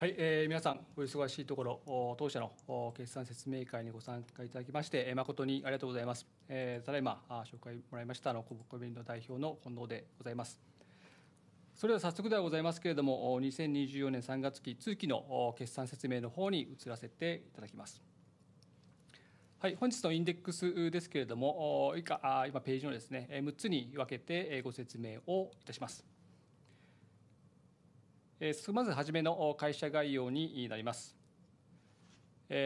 はい、えー、皆さん、お忙しいところ、当社の決算説明会にご参加いただきまして、誠にありがとうございます。えー、ただいま紹介もらいました、コボコビの代表の近藤でございます。それでは早速ではございますけれども、2024年3月期通期の決算説明の方に移らせていただきます。はい、本日のインデックスですけれども、以下、今ページのですね、6つに分けてご説明をいたします。えまず初めの会社概要になります。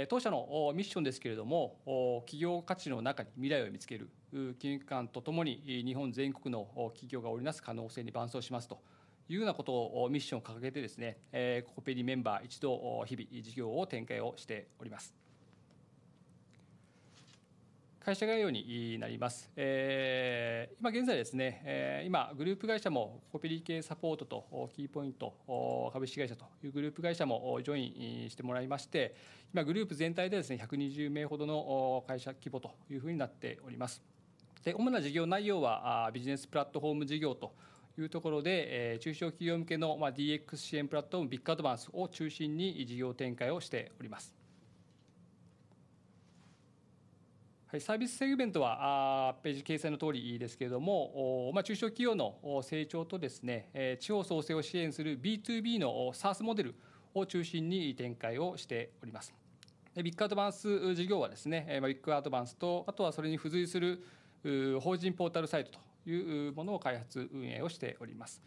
当社のミッションですけれども企業価値の中に未来を見つける金融機関とともに日本全国の企業が織りなす可能性に伴走しますというようなことをミッションを掲げてですねコペリメンバー一同日々事業を展開をしております。会社概要になります。えー、今現在ですね、え今グループ会社もコピリ系サポートとキーポイント株式会社というグループ会社もジョインしてもらいまして、今グループ全体でですね120名ほどの会社規模というふうになっております。で主な事業内容はビジネスプラットフォーム事業と。いうところで、え中小企業向けの、ま DX 支援プラットフォームビッグアドバンスを中心に事業展開をしております。はい、サービスセグメントはあページ掲載の通りですけれども、おまあ、中小企業の成長とですね、え地方創生を支援する B2B の s a ス s モデルを中心に展開をしております。ビッグアドバンス事業はですね、ビッグアドバンスと、あとはそれに付随する法人ポータルサイトというものを開発、運営をしております。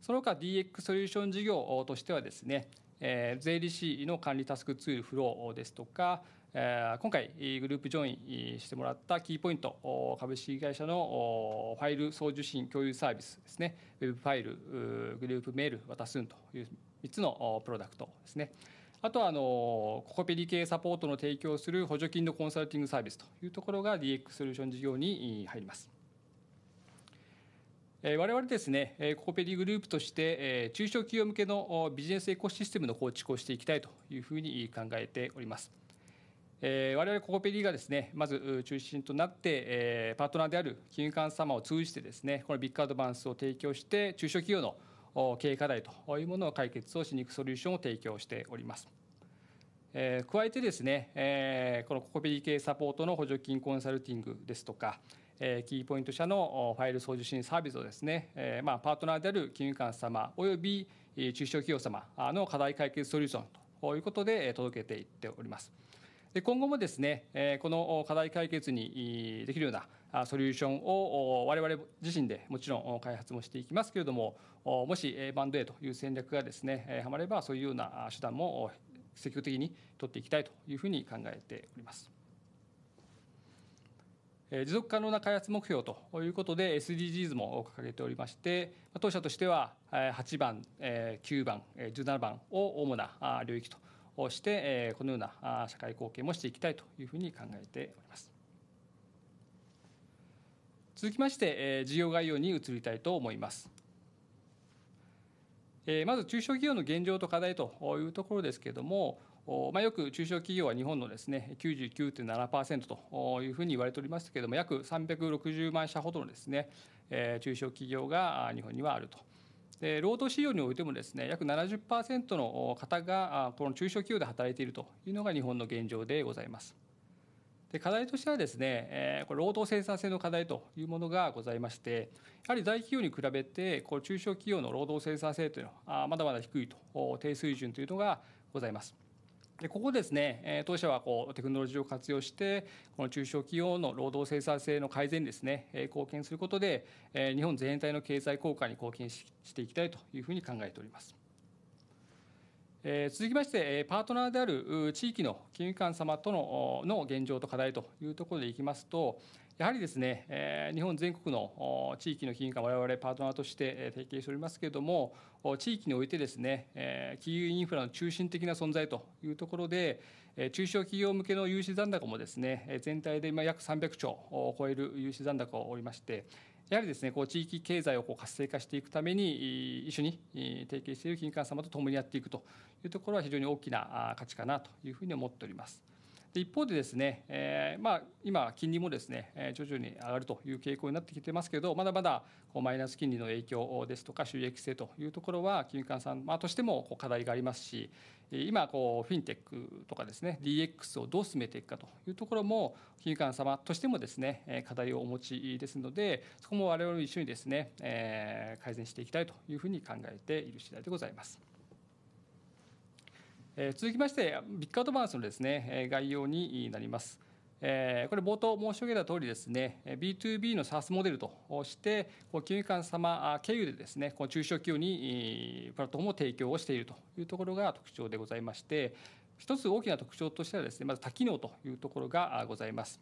その他 DX ソリューション事業としてはですね、え税理士の管理タスクツールフローですとか、え今回グループジョインしてもらったキーポイント株式会社のファイル送受信共有サービスですねウェブファイルグループメール渡すんという3つのプロダクトですねあとはあのココペリ系サポートの提供する補助金のコンサルティングサービスというところが DX ソリューション事業に入ります。我々ですね、ココペリグループとして、中小企業向けのビジネスエコシステムの構築をしていきたいというふうに考えております。我々ココペリがですね、まず中心となって、パートナーである金融機関様を通じてですね、このビッグアドバンスを提供して、中小企業の経営課題というものを解決をしに行くソリューションを提供しております。加えてですね、このココペリ系サポートの補助金コンサルティングですとか、えキーポイント社のファイル送受信サービスをですね、えまあ、パートナーである金融機関様および中小企業様の課題解決ソリューションということで届けていっております。で今後もですね、この課題解決にできるようなソリューションを我々自身でもちろん開発もしていきますけれども、もしバンド A という戦略がですね、はまれば、そういうような手段も積極的に取っていきたいというふうに考えております。持続可能な開発目標ということで SDGs も掲げておりまして当社としては8番9番17番を主な領域としてこのような社会貢献もしていきたいというふうに考えております続きまして事業概要に移りたいと思いますまず中小企業の現状と課題というところですけれどもまあ、よく中小企業は日本のですね99.7%というふうに言われておりますけれども約360万社ほどのですね中小企業が日本にはあると。で労働市場においてもですね約70%の方がこの中小企業で働いているというのが日本の現状でございます。で課題としてはですね、えこれ労働生産性の課題というものがございましてやはり大企業に比べてこう中小企業の労働生産性というのはまだまだ低いと低水準というのがございます。でここですね当社はこうテクノロジーを活用してこの中小企業の労働生産性の改善にですね貢献することで日本全体の経済効果に貢献していきたいというふうに考えております。続きまして、パートナーである地域の金融機関様とのの現状と課題というところでいきますと、やはりですね、え日本全国の地域の金融機関、我々パートナーとして提携しておりますけれども、地域においてですね、え金融インフラの中心的な存在というところで、中小企業向けの融資残高もですね、全体で約300兆を超える融資残高をおりまして、やはりですね、こう地域経済をこう活性化していくために、一緒に提携している金融機関様と共にやっていくというところは、非常に大きな価値かなというふうに思っております。で一方でですね、えー、まあ、今、金利もですね徐々に上がるという傾向になってきてますけどまだまだこうマイナス金利の影響ですとか収益性というところは金融機関さん、まあ、としてもこう課題がありますし今こう、フィンテックとかですね DX をどう進めていくかというところも金融機関様としてもですね課題をお持ちですのでそこも我々も一緒にですね、えー、改善していきたいというふうに考えている次第でございます。え続きましてビッグアドバンスのですね概要になります。えこれ冒頭申し上げた通りですね B2B の SaaS モデルとして金融機関様経由でですねこの中小企業にプラットフォームを提供をしているというところが特徴でございまして一つ大きな特徴としてはですねまず多機能というところがございます。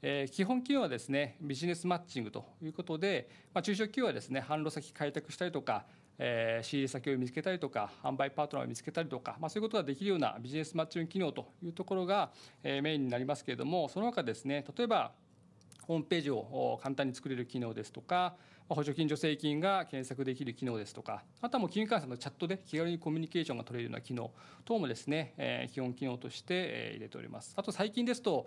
え基本機能はですねビジネスマッチングということで、ま中小企業はですね販路先開拓したりとかえー、仕入れ先を見つけたりとか販売パートナーを見つけたりとか、まあ、そういうことができるようなビジネスマッチング機能というところが、えー、メインになりますけれどもその他ですね例えばホームページを簡単に作れる機能ですとか補助金助成金が検索できる機能ですとかあとはもう金融関さんのチャットで気軽にコミュニケーションが取れるような機能等もですね、え基本機能として、え入れておりますあと最近ですと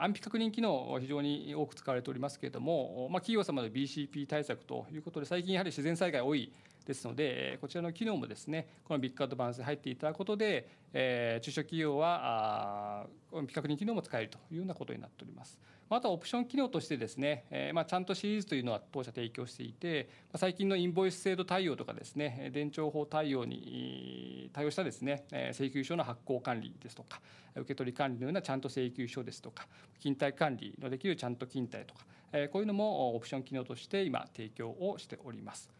安否確認機能非常に多く使われておりますけれども、まあ、企業様の BCP 対策ということで最近やはり自然災害多いですので、こちらの機能もですね、このビッグアドバンスに入っていただくことで、え中小企業はあ比較認機能も使えるというようなことになっております。あとはオプション機能としてですね、えまちゃんとシリーズというのは当社提供していて、最近のインボイス制度対応とかですね、電帳法対応に対応したですね、請求書の発行管理ですとか、受け取り管理のようなちゃんと請求書ですとか、勤怠管理のできるちゃんと勤怠とか、こういうのもオプション機能として今提供をしております。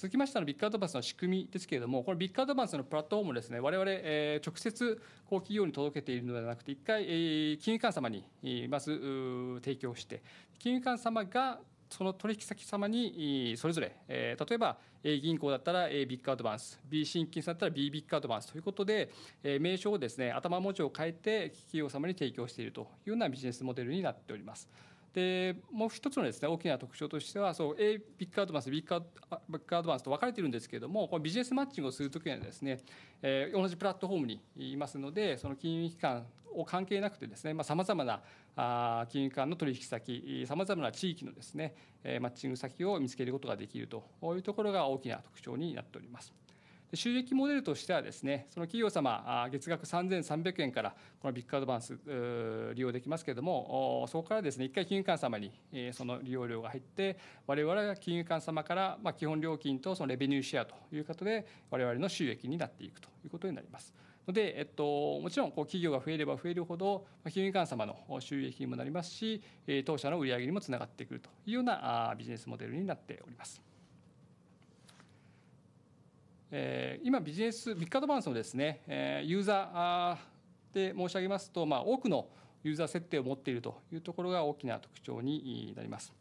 続きましてのビッグアドバンスの仕組みですけれども、このビッグアドバンスのプラットフォームですね、我々、え直接こう企業に届けているのではなくて、一回、え金融機関様にまず提供して、金融機関様がその取引先様にそれぞれ、え例えば A 銀行だったら A ビッグアドバンス、B 新金さんだったら B ビッグアドバンスということで、え名称をですね、頭文字を変えて企業様に提供しているというようなビジネスモデルになっております。でもう一つのですね大きな特徴としてはそう A ビッグアドバンス B ビッグアドバンスと分かれてるんですけれどもこのビジネスマッチングをする時にはですね、えー、同じプラットフォームにいますのでその金融機関を関係なくてですねさまざ、まなあ金融機関の取引先さまざまな地域のですねマッチング先を見つけることができるというところが大きな特徴になっております。収益モデルとしてはですね、その企業様、月額3300円からこのビッグアドバンス利用できますけれども、そこからですね、1回金融機関様にその利用料が入って、我々は金融機関様からま基本料金とそのレベニューシェアということで、我々の収益になっていくということになります。ので、えっと、もちろんこう企業が増えれば増えるほど、金融機関様の収益にもなりますし、当社の売上にもつながってくるというようなビジネスモデルになっております。えー、今ビジネスビッグアドバンスのですね、えー、ユーザーで申し上げますと、まあ、多くのユーザー設定を持っているというところが大きな特徴になります。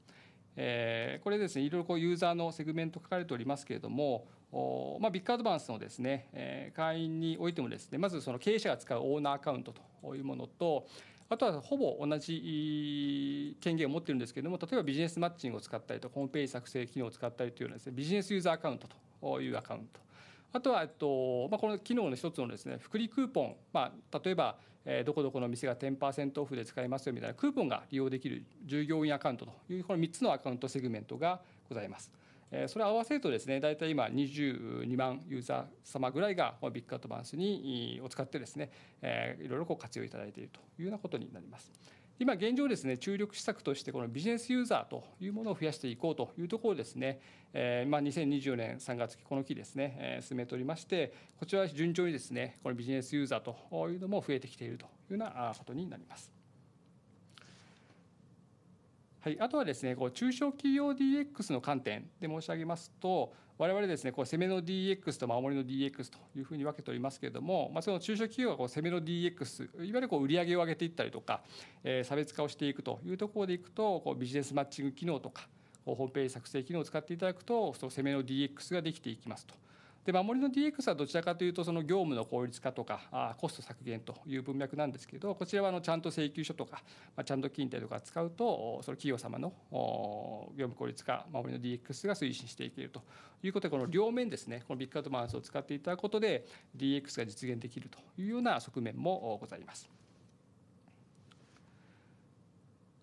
えー、これですねいろいろこうユーザーのセグメント書かれておりますけれどもお、まあ、ビッグアドバンスのですね、えー、会員においてもですねまずその経営者が使うオーナーアカウントというものとあとはほぼ同じ権限を持っているんですけれども例えばビジネスマッチングを使ったりとホームページ作成機能を使ったりというようなです、ね、ビジネスユーザーアカウントというアカウントあとは、えっとまあ、この機能の一つのですね福利クーポン、まあ、例えば、えー、どこどこの店が10%オフで使えますよみたいなクーポンが利用できる従業員アカウントというこの3つのアカウントセグメントがございます。えー、それ合わせるとですね大体今22万ユーザー様ぐらいがビッグアドバンスにを使ってですね、えー、いろいろこう活用いただいているというようなことになります。今現状ですね、注力施策として、このビジネスユーザーというものを増やしていこうというところをですね、えー、まあ、2024年3月期、この期ですね、えー、進めておりまして、こちらは順調にですね、このビジネスユーザーというのも増えてきているというようなことになります。はい、あとはですねこう中小企業 DX の観点で申し上げますと我々ですねこう攻めの DX と守りの DX というふうに分けておりますけれども、まあ、その中小企業がこう攻めの DX いわゆるこう売り上げを上げていったりとか、えー、差別化をしていくというところでいくとこうビジネスマッチング機能とかホームページ作成機能を使っていただくとその攻めの DX ができていきますと。で守りの DX はどちらかというとその業務の効率化とかあコスト削減という文脈なんですけどこちらはあのちゃんと請求書とか、まあ、ちゃんと金貸とか使うとその企業様の業務効率化守りの DX が推進していけるということでこの両面ですねこのビッグアドバンスを使っていただくことで DX が実現できるというような側面もございます。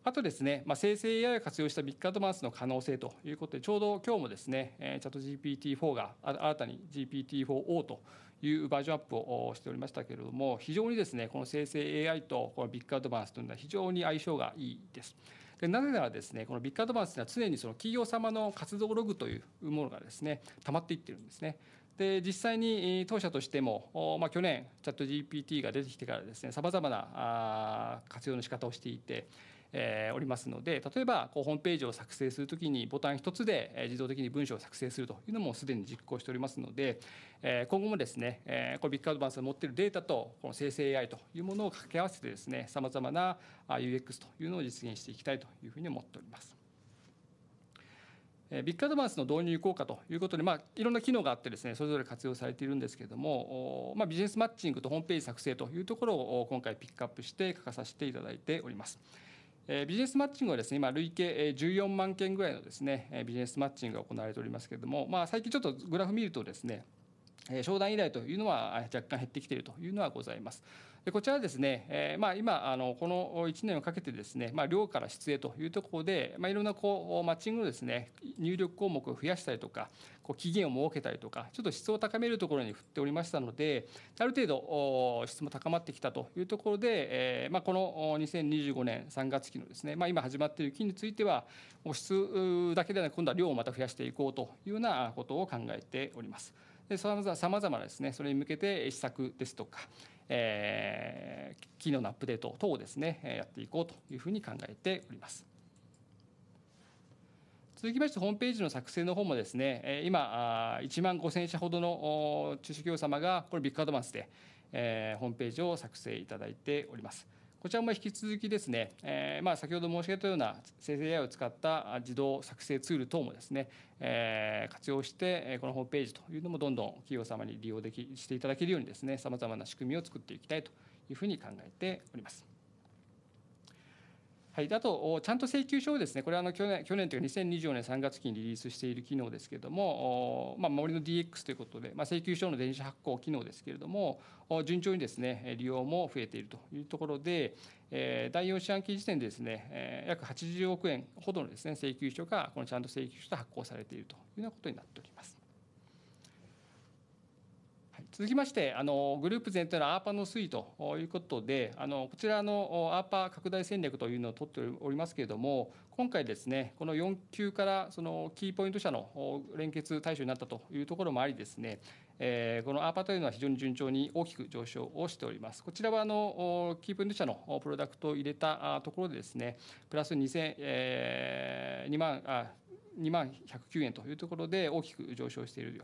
あとですね、まあ、生成 AI を活用したビッグアドバンスの可能性ということで、ちょうど今日もですね、チャット GPT4 が新たに GPT4O というバージョンアップをしておりましたけれども、非常にですね、この生成 AI とこのビッグアドバンスというのは非常に相性がいいです。でなぜならですね、このビッグアドバンスというのは常にその企業様の活動ログというものがですね、溜まっていってるんですね。で実際に当社としても、まあ、去年チャット GPT が出てきてからですねさまざまな活用の仕方をしていてえー、おりますので例えばこうホームページを作成するときにボタン1つで、え自動的に文章を作成するというのもすでに実行しておりますので、えー、今後もですね、えー、このビッグアドバンスが持っているデータとこの生成 AI というものを掛け合わせてですねさまざまな UX というのを実現していきたいというふうに思っております。ビッグアドバンスの導入効果ということで、まあ、いろんな機能があってですねそれぞれ活用されているんですけれども、まあ、ビジネスマッチングとホームページ作成というところを今回ピックアップして書かさせていただいております。えビジネスマッチングはですね今累計14万件ぐらいのですねビジネスマッチングが行われておりますけれども、まあ、最近ちょっとグラフ見るとですね商談依頼というのは若干減ってきているというのはございます。でこちらはですね、えーまあ、今あのこの1年をかけてですね、まあ、量から質へというところで、まあ、いろんなこうマッチングのですね入力項目を増やしたりとかこう期限を設けたりとかちょっと質を高めるところに振っておりましたのである程度質も高まってきたというところで、えーまあ、この2025年3月期のですね、まあ、今始まっている期については質だけではなく今度は量をまた増やしていこうというようなことを考えております。でさまざまなですねそれに向けて施策ですとかえー、機能のアップデート等をですねやっていこうというふうに考えております。続きましてホームページの作成の方もですね今1万5000社ほどの中小企業様がこれビッグアドバンスでホームページを作成いただいております。こちらも引き続きですね、えー、まあ、先ほど申し上げたような生成 AI を使った自動作成ツール等もですね、えー、活用してこのホームページというのもどんどん企業様に利用できしていただけるようにですねさまざまな仕組みを作っていきたいというふうに考えております。はい、あと、ちゃんと請求書をですね、これはあの去年去年というか2024年3月期にリリースしている機能ですけれども、まあ、森の DX ということで、まあ、請求書の電子発行機能ですけれども、順調にですね、利用も増えているというところで、え第4四半期時点でですね、約80億円ほどのですね、請求書が、このちゃんと請求書と発行されているというようなことになっております。続きまして、あのグループ全体のアーパの推移ということで、あのこちらのアーパー拡大戦略というのを取っておりますけれども、今回ですね、この4級からそのキーポイント社の連結対象になったというところもありですね、えー、このアーパというのは非常に順調に大きく上昇をしております。こちらはあのキーポイント社のプロダクトを入れたところでですね、プラス2000、えー、2万あ2万109円というところで大きく上昇しているとい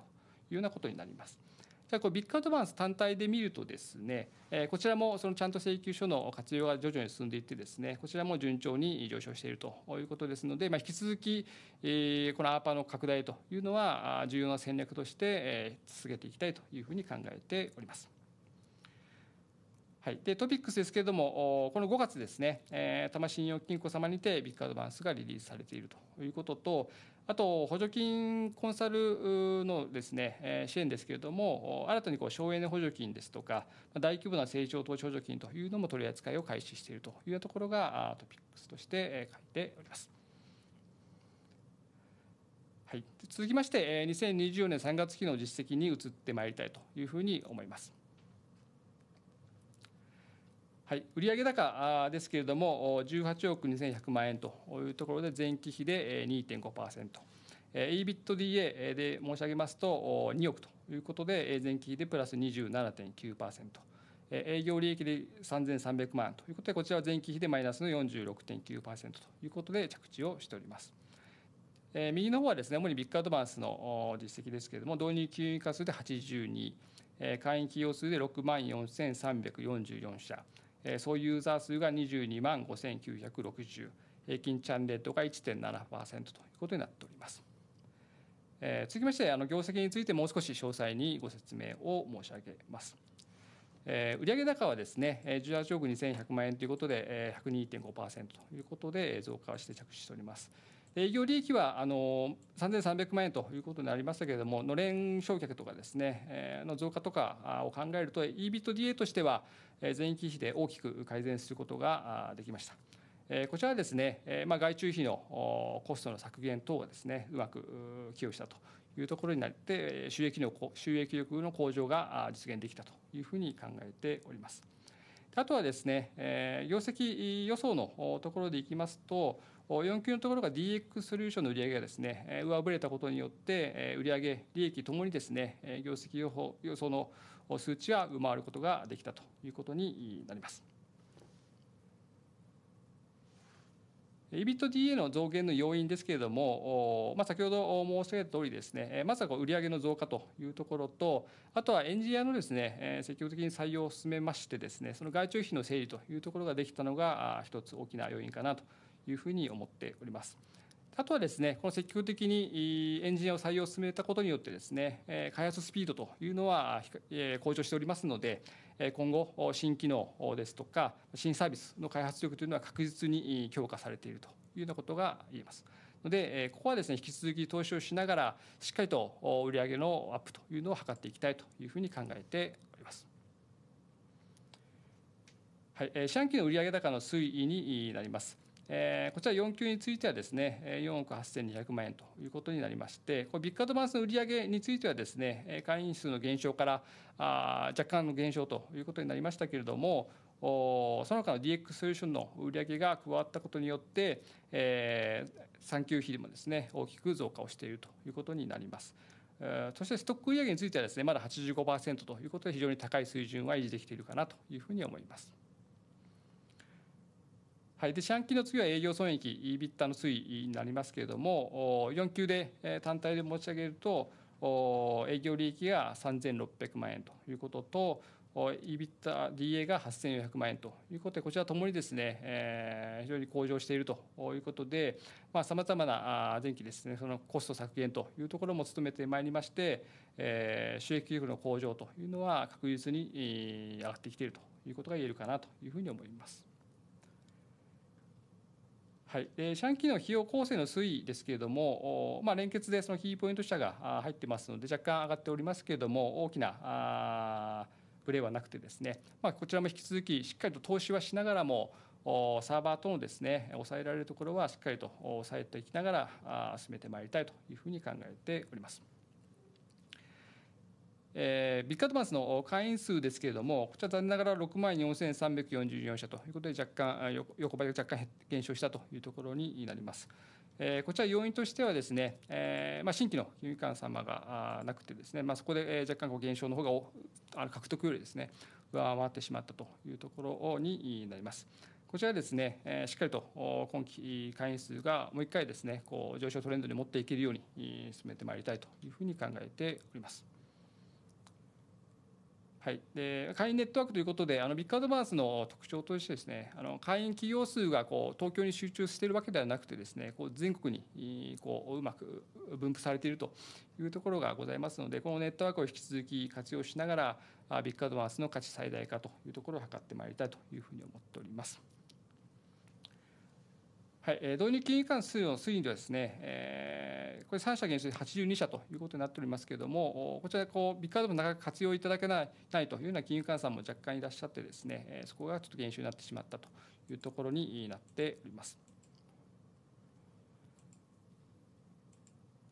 うようなことになります。ただこれビッグアドバンス単体で見るとですね、えこちらもそのちゃんと請求書の活用が徐々に進んでいってですね、こちらも順調に上昇しているということですので、まあ、引き続き、えこのアーパーの拡大というのは重要な戦略として、え続けていきたいというふうに考えております。はい、でトピックスですけれども、この5月ですね、えー、多摩信用金庫様にてビッグアドバンスがリリースされているということと、あと補助金コンサルのですね、え支援ですけれども、新たにこう省エネ補助金ですとか、大規模な成長投資補助金というのも取り扱いを開始しているというところが、トピックスとして書いております。はい、続きまして、2024年3月期の実績に移ってまいりたいというふうに思います。はい、売上高ですけれども、18億2100万円というところで、前期比で2.5%。EBITDA で申し上げますと、2億ということで、前期比でプラス27.9%。営業利益で3300万円ということで、こちらは前期比でマイナスの46.9%ということで着地をしております。右の方はですね、主にビッグアドバンスの実績ですけれども、導入金融化数で82、会員企業数で6万4344社、そういうユーザー数が22万5960平均チャンネルレートが1.7%ということになっております。えー、続きましてあの業績についてもう少し詳細にご説明を申し上げます。えー、売上高はですね18億2100万円ということで102.5%ということで増加して着手しております。営業利益はあの3300万円ということになりましたけれども、のれん償却とかですね、えの増加とかを考えると、EBITDA としては全域比で大きく改善することができました。こちらはですね、まあ、外注費のコストの削減等をですね、うまく寄与したというところになって、収益の収益力の向上が実現できたというふうに考えております。あとはですね、業績予想のところでいきますと、4級のところが DX ソリューションの売り上げがですね、上振れたことによって、売上、利益ともにですね、業績予報予想の数値は上回ることができたということになります。EBITDA の増減の要因ですけれども、まあ、先ほど申し上げた通りですね、まずはこう売上の増加というところと、あとはエンジニアのですね、積極的に採用を進めましてですね、その外注費の整理というところができたのが一つ大きな要因かなというふうに思っております。あとはですね、この積極的にエンジニアを採用を進めたことによってですね、開発スピードというのは向上しておりますので、今後、新機能ですとか、新サービスの開発力というのは確実に強化されているというようなことが言えます。ので、ここはですね、引き続き投資をしながら、しっかりと売上のアップというのを図っていきたいというふうに考えております。はい、四半期の売上高の推移になります。えこちら4級についてはですね、4億8200万円ということになりまして、これビッグアドバンスの売上についてはですね、会員数の減少からあ若干の減少ということになりましたけれども、その他の DX ソリューションの売上が加わったことによって、えー、産休費もですね大きく増加をしているということになります。そしてストック売上についてはですねまだ85%ということで非常に高い水準は維持できているかなというふうに思います。はい、で四半期の次は営業損益 EBITDA の推移になりますけれども4級で単体で申し上げると営業利益が3600万円ということと EBITDA が8400万円ということでこちらともにですね、え非常に向上しているということでさまざ、まあ、な前期ですねそのコスト削減というところも努めてまいりまして、え収益力の向上というのは確実に上がってきているということが言えるかなというふうに思います。はい、でシャンキーの費用構成の推移ですけれども、まあ、連結でそのキーポイント社が入ってますので、若干上がっておりますけれども、大きなブレはなくてですね、まあ、こちらも引き続き、しっかりと投資はしながらも、サーバーとのですね抑えられるところはしっかりと抑えていきながら進めてまいりたいというふうに考えております。えー、ビッグアドバンスの会員数ですけれども、こちら残念ながら6万4344社ということで、若干、横ばいが若干減少したというところになります。えー、こちら要因としてはですね、えー、まあ、新規の金融機関様がなくてですね、まあ、そこで若干こう減少の方があの獲得よりですね、上回ってしまったというところになります。こちらですね、えしっかりと今期会員数がもう一回ですね、こう上昇トレンドに持っていけるように進めてまいりたいというふうに考えております。はい、で会員ネットワークということであのビッグアドバンスの特徴としてですねあの会員企業数がこう東京に集中しているわけではなくてですねこう全国にこううまく分布されているというところがございますのでこのネットワークを引き続き活用しながらビッグアドバンスの価値最大化というところを図ってまいりたいというふうに思っております。はい、え導入金機関数の推移ではですね、えこれ3社減収で82社ということになっておりますけれども、こちらこうビッグカードもなかなか活用いただけないないというような金融さんも若干いらっしゃってですね、そこがちょっと減収になってしまったというところになっております。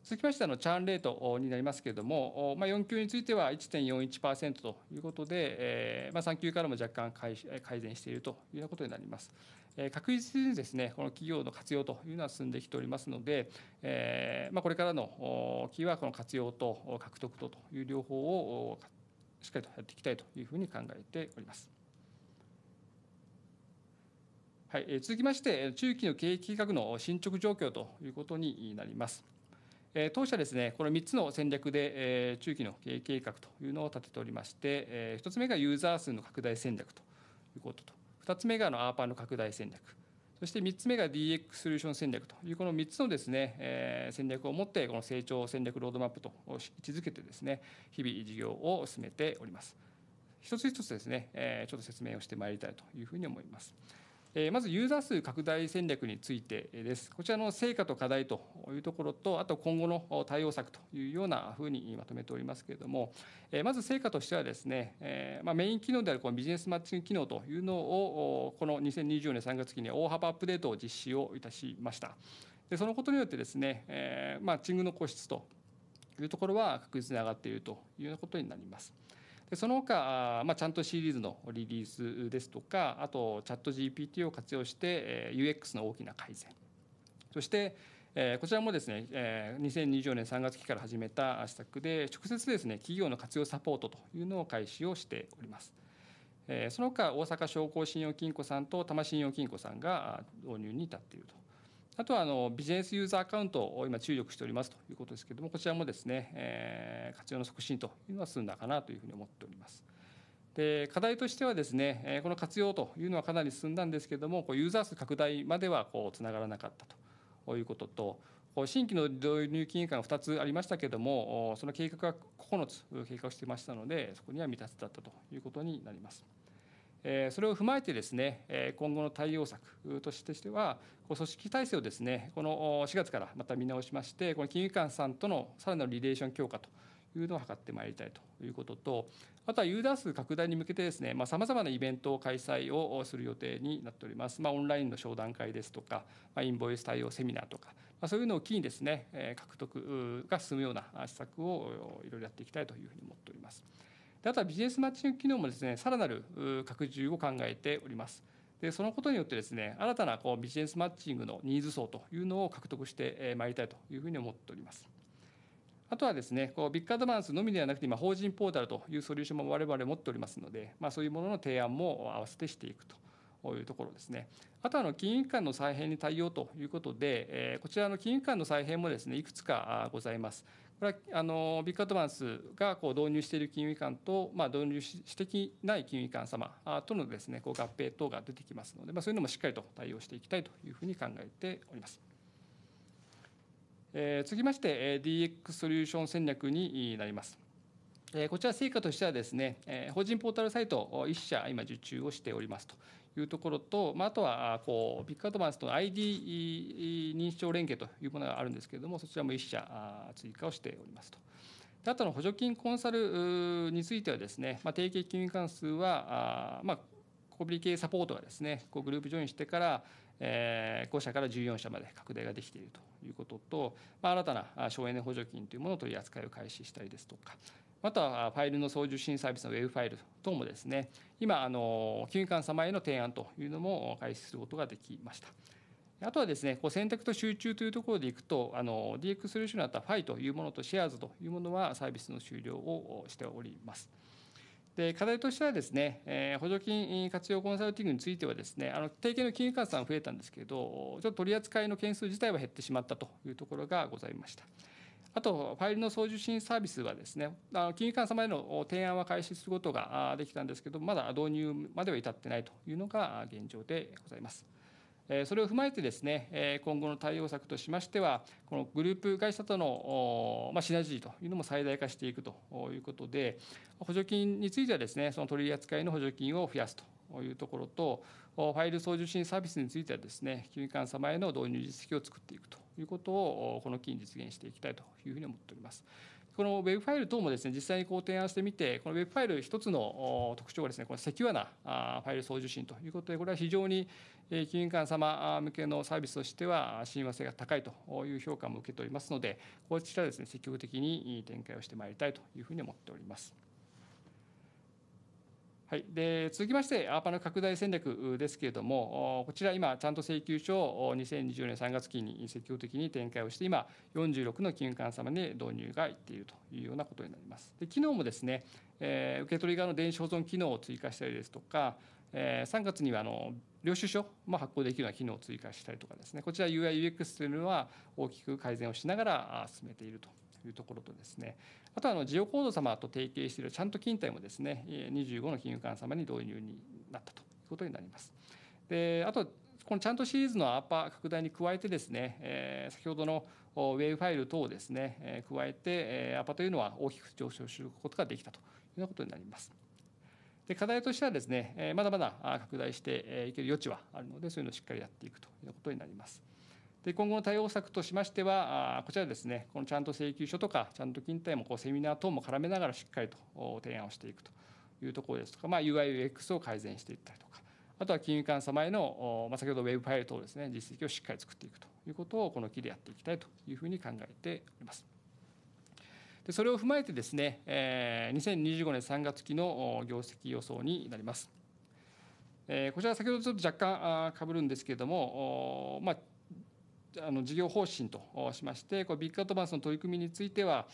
続きまして、あのチャーンレートになりますけれども、まあ、4級については1.41%ということで、えまあ、3級からも若干改善しているというようなことになります。え確実にですね、この企業の活用というのは進んできておりますので、えまあ、これからのキーワークの活用と獲得とという両方をしっかりとやっていきたいというふうに考えております。はい、続きまして、中期の経営計画の進捗状況ということになります。当社ですね、この3つの戦略で中期の経営計画というのを立てておりまして、1つ目がユーザー数の拡大戦略ということと、2つ目がアーパーの拡大戦略、そして3つ目が DX ソリューション戦略という、この3つのですね、戦略をもって、この成長戦略ロードマップと位置づけてですね、日々事業を進めております。一つ一つですね、ちょっと説明をしてまいりたいというふうに思います。まずユーザー数拡大戦略についてです。こちらの成果と課題というところと、あと今後の対応策というようなふうにまとめておりますけれども、まず成果としてはですね、メイン機能であるこのビジネスマッチング機能というのを、この2024年3月期に大幅アップデートを実施をいたしました。でそのことによってですね、マッチングの個室というところは確実に上がっているというようなことになります。でその他、まあ、ちゃんとシリーズのリリースですとかあとチャット GPT を活用して UX の大きな改善そしてこちらもですね2020年3月期から始めた施策で直接ですね企業の活用サポートというのを開始をしております。その他大阪商工信用金庫さんと多摩信用金庫さんが導入に至っているとあとはあのビジネスユーザーアカウントを今注力しておりますということですけれども、こちらもですね、えー、活用の促進というのは進んだかなというふうに思っております。で課題としてはですね、この活用というのはかなり進んだんですけれども、こうユーザー数拡大まではこうつながらなかったということと、新規の導入金融が2つありましたけれども、その計画が9つ計画してましたので、そこには未達だったということになります。それを踏まえてですね、今後の対応策としては、組織体制をですね、この4月からまた見直しまして、この金融機関さんとのさらなるリレーション強化というのを図ってまいりたいということと、あとはユーザー数拡大に向けてですね、さまざ、まなイベントを開催をする予定になっております。まあ、オンラインの商談会ですとか、まあ、インボイス対応セミナーとか、まあ、そういうのを機にですね、獲得が進むような施策をいろいろやっていきたいというふうに思っております。であとはビジネスマッチング機能もですねさらなる拡充を考えておりますでそのことによってですね新たなこうビジネスマッチングのニーズ層というのを獲得してまいりたいというふうに思っておりますあとはですねこうビッグアドバンスのみではなくて今法人ポータルというソリューションも我々持っておりますので、まあ、そういうものの提案も合わせてしていくというところですね。あとはの金融機関の再編に対応ということで、こちらの金融機関の再編もですねいくつかございます。これはあのビッグアドバンスがこう導入している金融機関と、まあ、導入してきない金融機関様とのです、ね、こう合併等が出てきますので、まあ、そういうのもしっかりと対応していきたいというふうに考えております。えー、続きまして、DX ソリューション戦略になります。こちら、成果としてはですね、法人ポータルサイト1社、今、受注をしておりますと。いうところと、まあ、あとはこうビッグアドバンスと ID 認証連携というものがあるんですけれどもそちらも1社追加をしておりますと。あとの補助金コンサルについてはですね、まあ、定期金融関数は、あまあ、コミュ系サポートがですね、こうグループジョインしてから、えー、5社から14社まで拡大ができているということと、まあ、新たな省エネ補助金というものの取り扱いを開始したりですとか、またファイルの送受信サービスのウェブファイル等もですね今あの金融機関様への提案というのも開始することができました。あとはですね、こう選択と集中というところでいくと、DX ソリューションになった FI というものとシェアズというものはサービスの終了をしております。で課題としてはですね、えー、補助金活用コンサルティングについてはですね、あの提携の金融機関さん増えたんですけど、ちょっと取り扱いの件数自体は減ってしまったというところがございました。あと、ファイルの送受信サービスはですね、金融機関様への提案は開始することができたんですけど、まだ導入までは至ってないというのが現状でございます。それを踏まえてですね、今後の対応策としましては、このグループ会社とのシナジーというのも最大化していくということで、補助金についてはですね、その取り扱いの補助金を増やすというところと、ファイル送受信サービスについてはですね、金融機関様への導入実績を作っていくということをこの機に実現していきたいというふうに思っております。この Web ファイル等もですね、実際にこう提案してみて、この Web ファイル一つの特徴がですね、このセキュアなファイル送受信ということで、これは非常に金融機関様向けのサービスとしては親和性が高いという評価も受けておりますので、こちらですね、積極的に展開をしてまいりたいというふうに思っております。はい、で続きまして、アーパの拡大戦略ですけれども、こちら、今、ちゃんと請求書を2020年3月期に積極的に展開をして、今、46の金融機関様に導入がいっているというようなことになります。で昨日もですね、えー、受け取り側の電子保存機能を追加したりですとか、えー、3月にはあの領収書も発行できるような機能を追加したりとかですね、こちら UI、UX というのは大きく改善をしながら進めているとというところとですねあとはあのジオコード様と提携しているちゃんと金体もですね25の金融官様に導入になったということになります。であとこのちゃんとシリーズのアーパー拡大に加えてですね、え先ほどのウェブファイル等をですね、え加えて、えアーパーというのは大きく上昇することができたというようなことになります。で課題としてはですね、えまだまだ拡大していける余地はあるので、そういうのをしっかりやっていくということになります。で今後の対応策としましては、こちらですね、このちゃんと請求書とか、ちゃんと勤怠もこうセミナー等も絡めながらしっかりと提案をしていくというところですとか、まあ、UI、UX を改善していったりとか、あとは金融機関様への、まあ、先ほどウェブファイル等ですね、実績をしっかり作っていくということを、この機でやっていきたいというふうに考えております。でそれを踏まえてですね、2025年3月期の業績予想になります。こちら、先ほどちょっと若干かぶるんですけれども、まああの事業方針としまして、これビッグアドバンスの取り組みについては、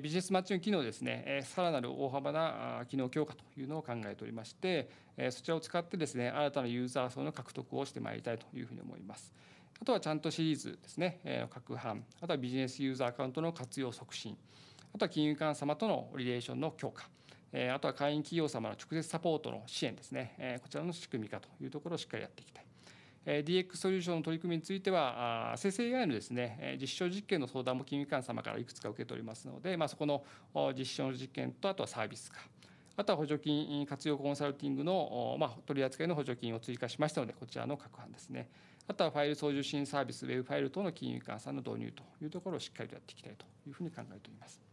ビジネスマッチング機能ですね、さらなる大幅な機能強化というのを考えておりまして、そちらを使ってですね、新たなユーザー層の獲得をしてまいりたいというふうに思います。あとはちゃんとシリーズですね、各版、あとはビジネスユーザーアカウントの活用促進、あとは金融機関様とのリレーションの強化、あとは会員企業様の直接サポートの支援ですね、こちらの仕組み化というところをしっかりやっていきたい。DX ソリューションの取り組みについては、生成 AI のですね、実証実験の相談も金融機関様からいくつか受けておりますので、まあ、そこの実証の実験と、あとはサービス化。あとは補助金活用コンサルティングの、まあ、取り扱いの補助金を追加しましたので、こちらの各班ですね。あとはファイル送受信サービス、ウェブファイル等の金融機関さんの導入というところをしっかりとやっていきたいというふうに考えております。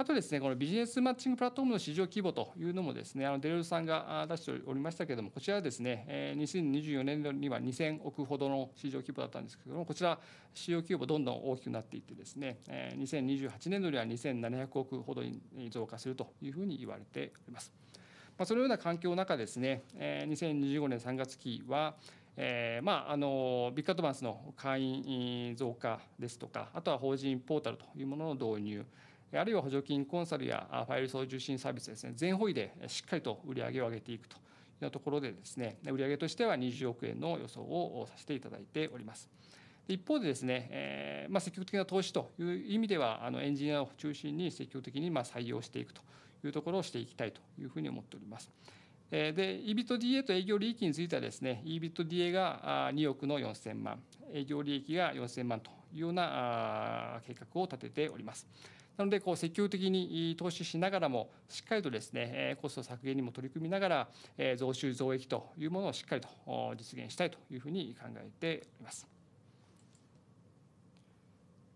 あとですね、このビジネスマッチングプラットフォームの市場規模というのもですね、あのデルルさんが出しておりましたけれども、こちらはですね、2024年度には2000億ほどの市場規模だったんですけれども、こちら、市場規模どんどん大きくなっていってですね、2028年度には2700億ほどに増加するというふうに言われております。まあ、そのような環境の中ですね、2025年3月期は、えーまあ、あのビッグアドバンスの会員増加ですとか、あとは法人ポータルというものの導入、あるいは補助金コンサルやファイル送受信サービスですね、全方位でしっかりと売り上げを上げていくというところでですね、売上としては20億円の予想をさせていただいております。一方でですね、えまあ、積極的な投資という意味では、あのエンジニアを中心に積極的にまあ採用していくというところをしていきたいというふうに思っております。で、EBITDA と営業利益についてはですね、EBITDA が2億の4000万、営業利益が4000万というような計画を立てております。なので、こう積極的に投資しながらも、しっかりとですね、コスト削減にも取り組みながら、増収増益というものをしっかりと実現したいというふうに考えております。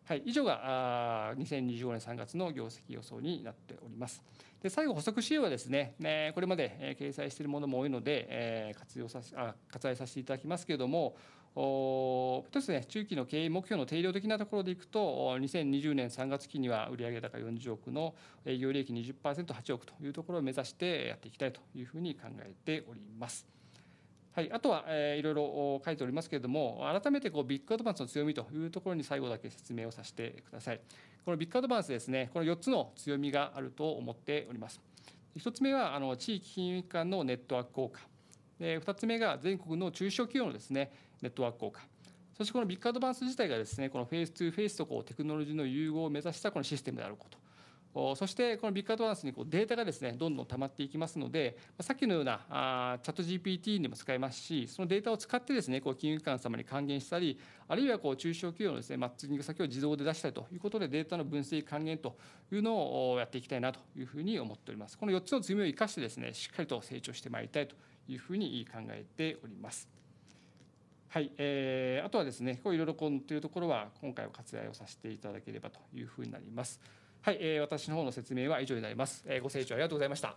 はい、以上が2025年3月の業績予想になっております。で最後、補足資料はですね、これまで掲載しているものも多いので、活用させ、割愛させていただきますけれども、ですね、中期の経営目標の定量的なところでいくと、2020年3月期には売上高40億の営業利益 20%8 億というところを目指してやっていきたいというふうに考えております。はい、あとは、えー、いろいろ書いておりますけれども、改めてこうビッグアドバンスの強みというところに最後だけ説明をさせてください。このビッグアドバンスですね、この4つの強みがあると思っております。1つ目はあの地域金融機関のネットワーク効果。で2つ目が全国の中小企業のですねネットワーク効果そしてこのビッグアドバンス自体がですねこのフェイス2フェイスとこうテクノロジーの融合を目指したこのシステムであることそしてこのビッグアドバンスにこうデータがですねどんどん溜まっていきますのでさっきのようなあチャット GPT にも使えますしそのデータを使ってですねこう金融機関様に還元したりあるいはこう中小企業のですねマッチング先を自動で出したりということでデータの分析還元というのをやっていきたいなというふうに思っております。この4つの強みを生かしてですねしっかりと成長してまいりたいというふうに考えております。はい、えー、あとはですね、こういろいろこうというところは今回は割愛をさせていただければというふうになります。はい、えー、私の方の説明は以上になります。えー、ご清聴ありがとうございました。